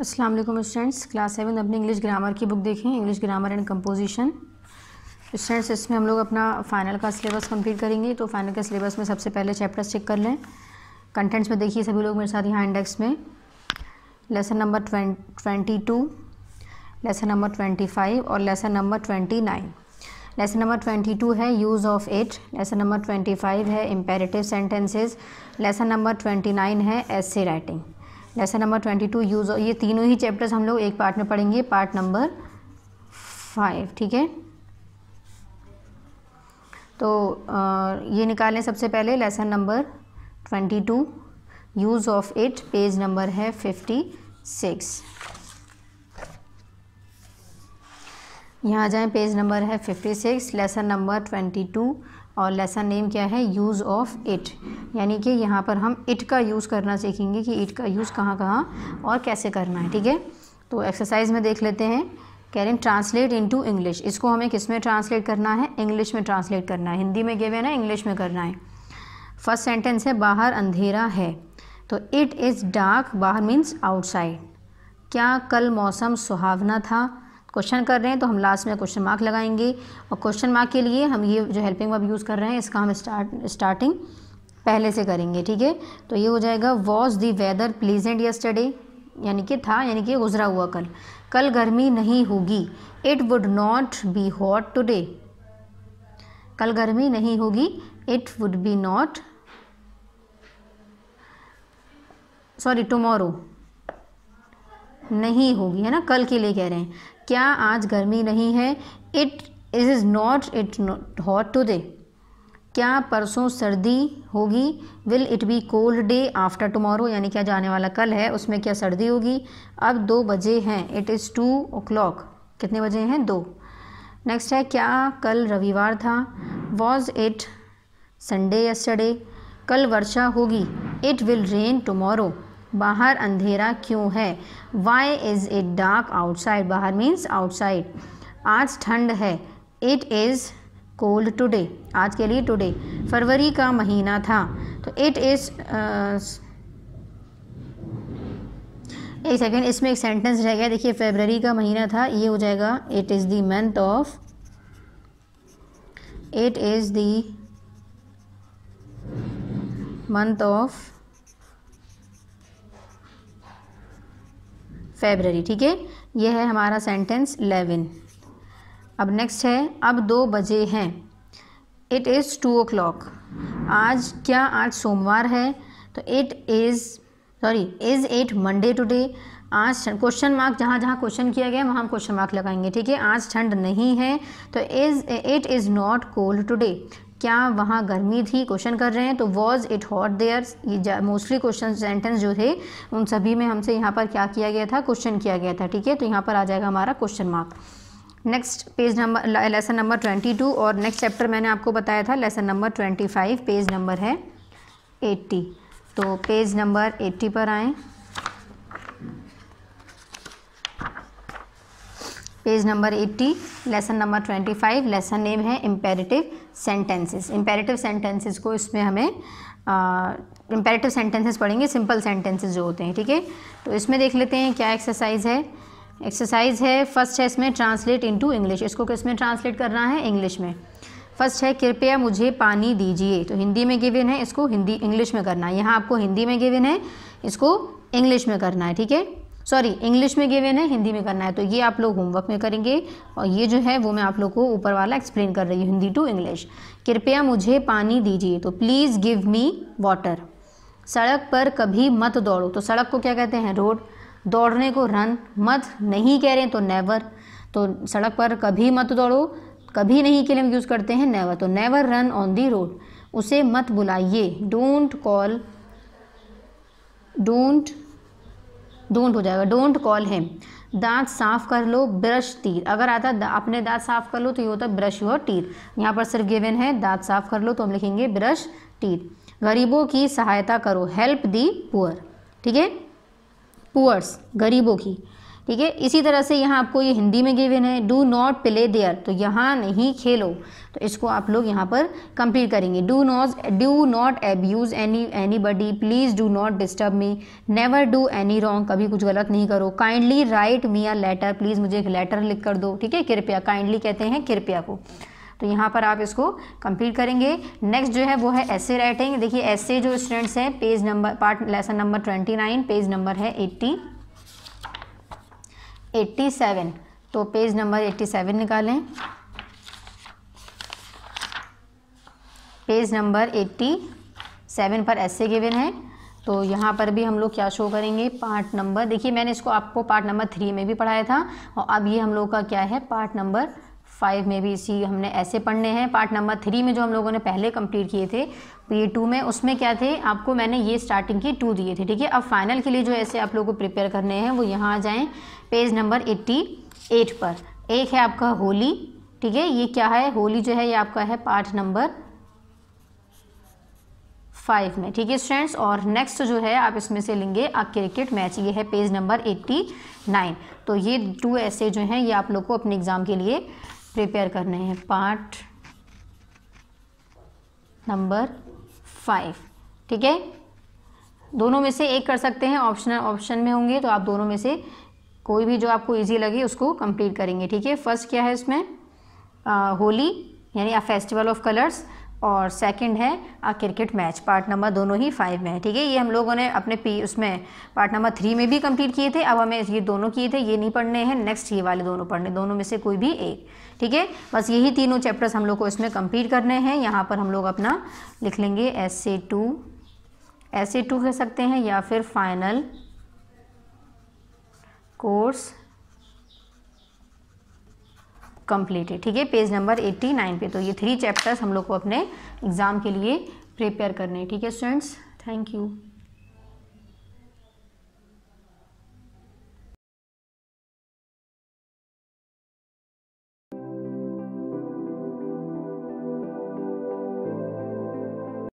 अस्सलाम वालेकुम students class seven अपनी इंग्लिश ग्रामर की बुक देखें English grammar and composition students इसमें हम लोग अपना फाइनल का सिलेबस कंप्लीट करेंगे तो फाइनल के सिलेबस में सबसे पहले चैप्टर्स चेक कर लें कंटेंट्स में देखिए सभी लोग मेरे साथ यहाँ इंडेक्स में lesson number twenty two lesson number twenty five और lesson number twenty nine lesson number twenty two है use of it lesson number twenty five है imperative sentences lesson number twenty nine है essay writing lesson number twenty two use ये तीनों ही chapters हम लोग एक part में पढ़ेंगे पार्ट नंबर फाइव ठीक है तो ये निकालें सबसे पहले lesson number twenty two use of it page number है फिफ्टी सिक्स यहाँ जाएं पेज नंबर है fifty six lesson number twenty two और लेसन नेम क्या है यूज़ ऑफ़ इट यानी कि यहाँ पर हम इट का यूज़ करना सीखेंगे कि इट का यूज़ कहाँ कहाँ और कैसे करना है ठीक है तो एक्सरसाइज में देख लेते हैं कह रहे हैं ट्रांसलेट इनटू इंग्लिश इसको हमें किस में ट्रांसलेट करना है इंग्लिश में ट्रांसलेट करना है हिंदी में गिवन ना इंग्लिश में करना है फर्स्ट सेंटेंस है बाहर अंधेरा है तो इट इज़ डार्क बाहर मीन्स आउटसाइड क्या कल मौसम सुहावना था क्वेश्चन कर रहे हैं तो हम लास्ट में क्वेश्चन मार्क लगाएंगे और क्वेश्चन मार्क के लिए हम ये जो हेल्पिंग वर्ब यूज़ कर रहे हैं इसका हम स्टार्ट स्टार्टिंग पहले से करेंगे ठीक है तो ये हो जाएगा was the weather pleasant yesterday यानी कि था यानी कि गुजरा हुआ कल कल गर्मी नहीं होगी it would not be hot today कल गर्मी नहीं होगी it would be not sorry tomorrow नहीं होगी है ना कल के लिए कह रहे हैं क्या आज गर्मी नहीं है it is not it hot today क्या परसों सर्दी होगी will it be cold day after tomorrow यानी क्या जाने वाला कल है उसमें क्या सर्दी होगी अब दो बजे हैं it is two o'clock कितने बजे हैं दो नेक्स्ट है क्या कल रविवार था वॉज इट संडे यस्टरडे कल वर्षा होगी इट विल रेन टमोरो बाहर अंधेरा क्यों है why is it dark outside बाहर मीन्स आउटसाइड आज ठंड है इट इज़ कोल्ड टुडे आज के लिए टुडे फरवरी का महीना था तो इट इज़ uh, एक सेकेंड इसमें एक सेंटेंस रह गया देखिए फेबररी का महीना था ये हो जाएगा it is the month of it is the month of February ठीक है ये है हमारा सेंटेंस इलेवन अब नेक्स्ट है अब दो बजे हैं it is two o'clock आज क्या आज सोमवार है तो it is sorry is it Monday today आज क्वेश्चन मार्क जहाँ जहाँ क्वेश्चन किया गया वहाँ हम क्वेश्चन मार्क लगाएंगे ठीक है आज ठंड नहीं है तो is it is not cold today क्या वहाँ गर्मी थी क्वेश्चन कर रहे हैं तो वॉज इट हॉट देयर ये मोस्टली क्वेश्चन सेंटेंस जो थे उन सभी में हमसे यहाँ पर क्या किया गया था क्वेश्चन किया गया था ठीक है तो यहाँ पर आ जाएगा हमारा question mark next page number lesson number twenty two और नेक्स्ट चैप्टर मैंने आपको बताया था lesson number twenty five page number है एट्टी तो पेज नंबर एट्टी पर आएँ page number 80 lesson number 25 lesson name है इम्पेरेटिव सेंटेंसेस इम्पेरेटिव सेंटेंसेस को इसमें हमें इम्पेरेटिव सेंटेंसेस पढ़ेंगे सिंपल सेंटेंसेस जो होते हैं ठीक है तो इसमें देख लेते हैं क्या एक्सरसाइज है एक्सरसाइज है फर्स्ट है इसमें ट्रांसलेट इनटू इंग्लिश इसको किस में ट्रांसलेट करना है इंग्लिश में फर्स्ट है कृपया मुझे पानी दीजिए तो हिंदी में गिविन है इसको हिंदी इंग्लिश में करना है यहाँ आपको हिंदी में गिविन है इसको इंग्लिश में करना है ठीक है सॉरी इंग्लिश में गिवेन है हिंदी में करना है तो ये आप लोग होमवर्क में करेंगे और ये जो है वो मैं आप लोग को ऊपर वाला एक्सप्लेन कर रही हूँ हिंदी टू इंग्लिश कृपया मुझे पानी दीजिए तो प्लीज़ गिव मी वाटर सड़क पर कभी मत दौड़ो तो सड़क को क्या कहते हैं रोड दौड़ने को रन मत नहीं कह रहे तो नेवर तो सड़क पर कभी मत दौड़ो कभी नहीं के लिए हम यूज़ करते हैं नेवर तो never run on the road उसे मत बुलाइए डोंट कॉल डोंट डोंट हो जाएगा डोंट कॉल हिम दांत साफ कर लो ब्रश तीर अगर आता अपने दांत साफ कर लो तो ये होता है ब्रश योर टीर यहाँ पर सिर्फ गिवन है दांत साफ कर लो तो हम लिखेंगे ब्रश टीर गरीबों की सहायता करो हेल्प दी पुअर ठीक है पुअर्स गरीबों की ठीक है इसी तरह से यहाँ आपको ये हिंदी में गिवन है डू नॉट प्ले देयर तो यहाँ नहीं खेलो तो इसको आप लोग यहाँ पर कंप्लीट करेंगे do not do not abuse any anybody please do not disturb me never do any wrong कभी कुछ गलत नहीं करो kindly write me a letter please मुझे एक लेटर लिख कर दो ठीक है कृपया काइंडली कहते हैं कृपया को तो यहाँ पर आप इसको कंप्लीट करेंगे नेक्स्ट जो है वो है एसे राइटिंग देखिए ऐसे जो स्टूडेंट्स हैं page number part lesson number twenty nine page number है एट्टी एट्टी सेवन तो पेज नंबर एट्टी सेवन निकालें पेज नंबर एट्टी सेवन पर ऐसे गिवन है तो यहाँ पर भी हम लोग क्या शो करेंगे पार्ट नंबर देखिए मैंने इसको आपको पार्ट नंबर थ्री में भी पढ़ाया था और अब ये हम लोग का क्या है पार्ट नंबर फाइव में भी इसी हमने ऐसे पढ़ने हैं पार्ट नंबर थ्री में जो हम लोगों ने पहले कंप्लीट किए थे पी टू में उसमें क्या थे आपको मैंने ये स्टार्टिंग के टू दिए थे ठीक है अब फाइनल के लिए जो ऐसे आप लोगों को प्रिपेयर करने हैं वो यहाँ आ जाएँ पेज नंबर एट्टी एट पर एक है आपका होली ठीक है ये क्या है होली जो है ये आपका है पार्ट नंबर फाइव में ठीक है स्टूडेंट्स और नेक्स्ट जो है आप इसमें से लेंगे आप क्रिकेट मैच ये है पेज नंबर एट्टी नाइन तो ये टू ऐसे जो हैं ये आप लोग को अपने एग्ज़ाम के लिए प्रिपेयर करने हैं पार्ट नंबर फाइव ठीक है दोनों में से एक कर सकते हैं ऑप्शनल ऑप्शन में होंगे तो आप दोनों में से कोई भी जो आपको इजी लगे उसको कंप्लीट करेंगे ठीक है फर्स्ट क्या है इसमें होली यानी अ फेस्टिवल ऑफ कलर्स और सेकंड है a cricket match part number दोनों ही फाइव में है ठीक है ये हम लोगों ने अपने पी उसमें पार्ट नंबर थ्री में भी कंप्लीट किए थे अब हमें ये दोनों किए थे ये नहीं पढ़ने हैं नेक्स्ट ये वाले दोनों पढ़ने दोनों में से कोई भी एक ठीक है बस यही तीनों चैप्टर्स हम लोग को इसमें कम्प्लीट करने हैं यहाँ पर हम लोग अपना लिख लेंगे essay two essay two कह सकते हैं या फिर फाइनल कोर्स कम्प्लीट है ठीक है पेज नंबर 89 पे तो ये थ्री चैप्टर्स हम लोग को अपने एग्ज़ाम के लिए प्रिपेयर करने हैं ठीक है स्टूडेंट्स थैंक यू